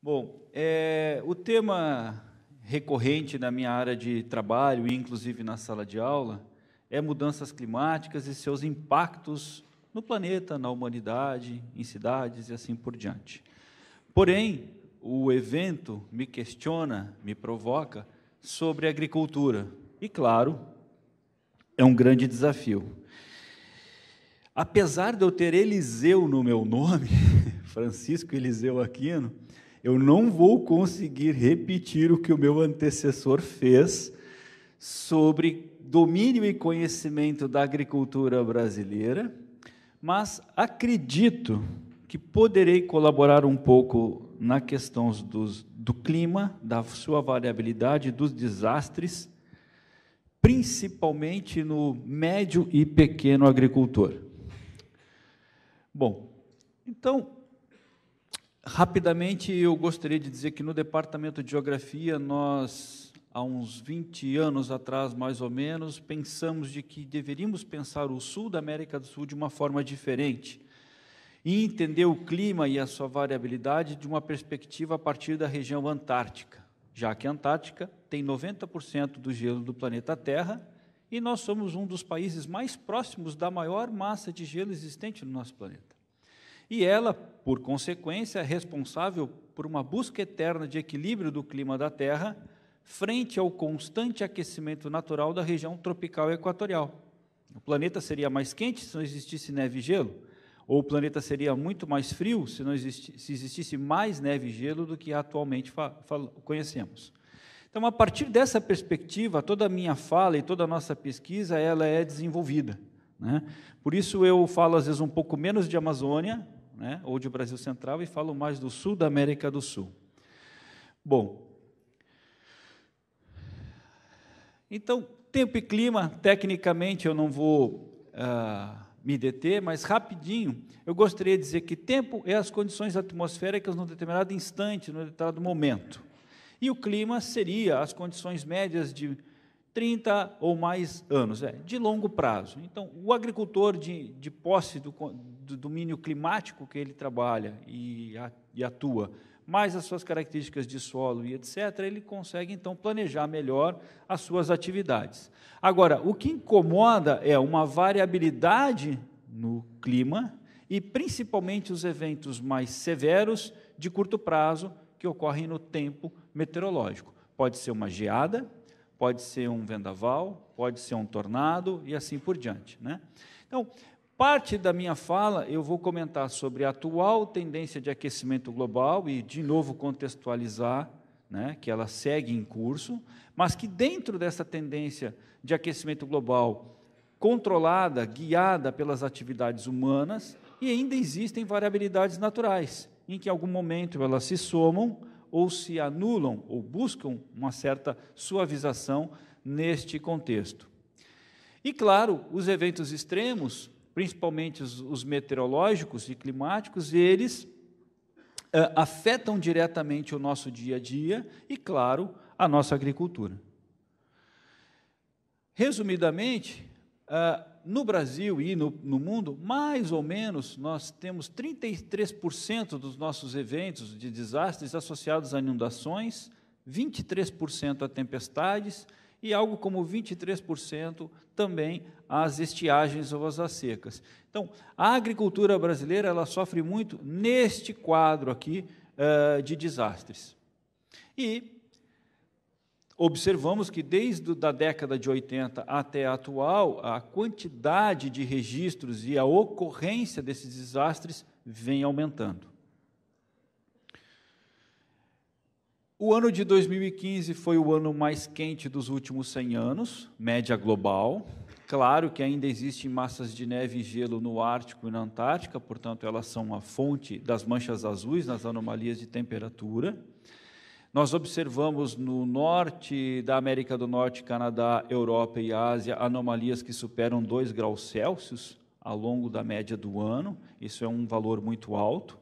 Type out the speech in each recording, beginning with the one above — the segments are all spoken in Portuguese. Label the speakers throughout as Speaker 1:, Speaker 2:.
Speaker 1: Bom, é, o tema recorrente na minha área de trabalho, e inclusive na sala de aula, é mudanças climáticas e seus impactos no planeta, na humanidade, em cidades e assim por diante. Porém, o evento me questiona, me provoca sobre agricultura. E, claro, é um grande desafio. Apesar de eu ter Eliseu no meu nome, Francisco Eliseu Aquino, eu não vou conseguir repetir o que o meu antecessor fez sobre domínio e conhecimento da agricultura brasileira, mas acredito que poderei colaborar um pouco na questão dos, do clima, da sua variabilidade, dos desastres, principalmente no médio e pequeno agricultor. Bom, então Rapidamente, eu gostaria de dizer que no departamento de geografia, nós, há uns 20 anos atrás, mais ou menos, pensamos de que deveríamos pensar o sul da América do Sul de uma forma diferente e entender o clima e a sua variabilidade de uma perspectiva a partir da região antártica, já que a Antártica tem 90% do gelo do planeta Terra e nós somos um dos países mais próximos da maior massa de gelo existente no nosso planeta e ela, por consequência, é responsável por uma busca eterna de equilíbrio do clima da Terra frente ao constante aquecimento natural da região tropical equatorial. O planeta seria mais quente se não existisse neve e gelo, ou o planeta seria muito mais frio se, não existisse, se existisse mais neve e gelo do que atualmente conhecemos. Então, a partir dessa perspectiva, toda a minha fala e toda a nossa pesquisa ela é desenvolvida. Né? Por isso, eu falo às vezes um pouco menos de Amazônia, né? ou de Brasil Central, e falo mais do sul da América do Sul. Bom, então, tempo e clima, tecnicamente eu não vou ah, me deter, mas rapidinho, eu gostaria de dizer que tempo é as condições atmosféricas num determinado instante, num determinado momento. E o clima seria as condições médias de 30 ou mais anos, é, de longo prazo. Então, o agricultor de, de posse do, do domínio climático que ele trabalha e, a, e atua, mais as suas características de solo e etc., ele consegue então planejar melhor as suas atividades. Agora, o que incomoda é uma variabilidade no clima e principalmente os eventos mais severos de curto prazo que ocorrem no tempo meteorológico. Pode ser uma geada, pode ser um vendaval, pode ser um tornado e assim por diante. Né? Então, parte da minha fala eu vou comentar sobre a atual tendência de aquecimento global e, de novo, contextualizar né, que ela segue em curso, mas que dentro dessa tendência de aquecimento global controlada, guiada pelas atividades humanas, e ainda existem variabilidades naturais, em que em algum momento elas se somam ou se anulam ou buscam uma certa suavização neste contexto. E claro, os eventos extremos, principalmente os, os meteorológicos e climáticos, eles eh, afetam diretamente o nosso dia a dia e, claro, a nossa agricultura. Resumidamente, Uh, no Brasil e no, no, mundo, mais ou menos, nós temos 33% dos nossos eventos de desastres associados a inundações, 23% a tempestades e algo como 23% também às estiagens ou às secas. Então, a agricultura brasileira ela sofre muito neste quadro aqui uh, de desastres. E observamos que desde a década de 80 até a atual, a quantidade de registros e a ocorrência desses desastres vem aumentando. O ano de 2015 foi o ano mais quente dos últimos 100 anos, média global. Claro que ainda existem massas de neve e gelo no Ártico e na Antártica, portanto, elas são a fonte das manchas azuis nas anomalias de temperatura. Nós observamos no norte da América do Norte, Canadá, Europa e Ásia anomalias que superam 2 graus Celsius ao longo da média do ano. Isso é um valor muito alto.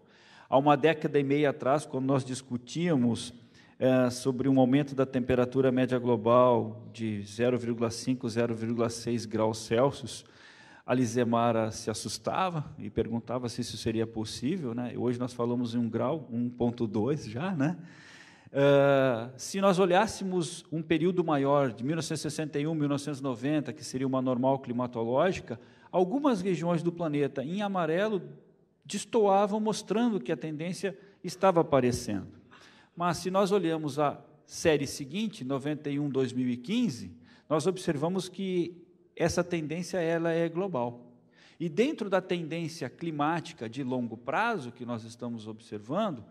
Speaker 1: Há uma década e meia atrás, quando nós discutíamos é, sobre um aumento da temperatura média global de 0,5, 0,6 graus Celsius, a Lizemara se assustava e perguntava se isso seria possível. Né? Hoje nós falamos em um grau, 1,2 já, né? Uh, se nós olhássemos um período maior, de 1961 1990, que seria uma normal climatológica, algumas regiões do planeta em amarelo destoavam, mostrando que a tendência estava aparecendo. Mas se nós olhamos a série seguinte, 91-2015, nós observamos que essa tendência ela é global. E dentro da tendência climática de longo prazo que nós estamos observando,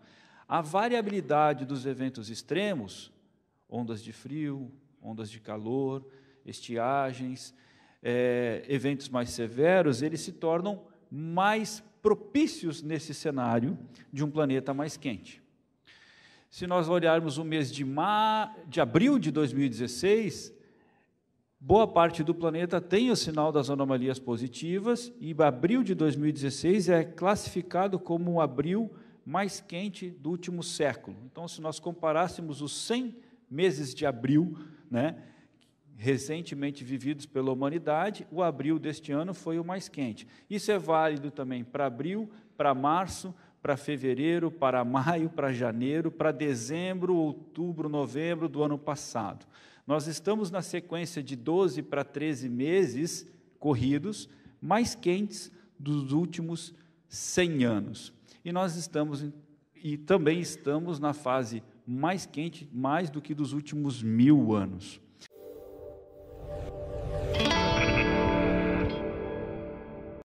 Speaker 1: a variabilidade dos eventos extremos, ondas de frio, ondas de calor, estiagens, é, eventos mais severos, eles se tornam mais propícios nesse cenário de um planeta mais quente. Se nós olharmos o mês de, ma de abril de 2016, boa parte do planeta tem o sinal das anomalias positivas, e abril de 2016 é classificado como um abril mais quente do último século. Então, se nós comparássemos os 100 meses de abril, né, recentemente vividos pela humanidade, o abril deste ano foi o mais quente. Isso é válido também para abril, para março, para fevereiro, para maio, para janeiro, para dezembro, outubro, novembro do ano passado. Nós estamos na sequência de 12 para 13 meses corridos mais quentes dos últimos 100 anos. E nós estamos e também estamos na fase mais quente, mais do que dos últimos mil anos.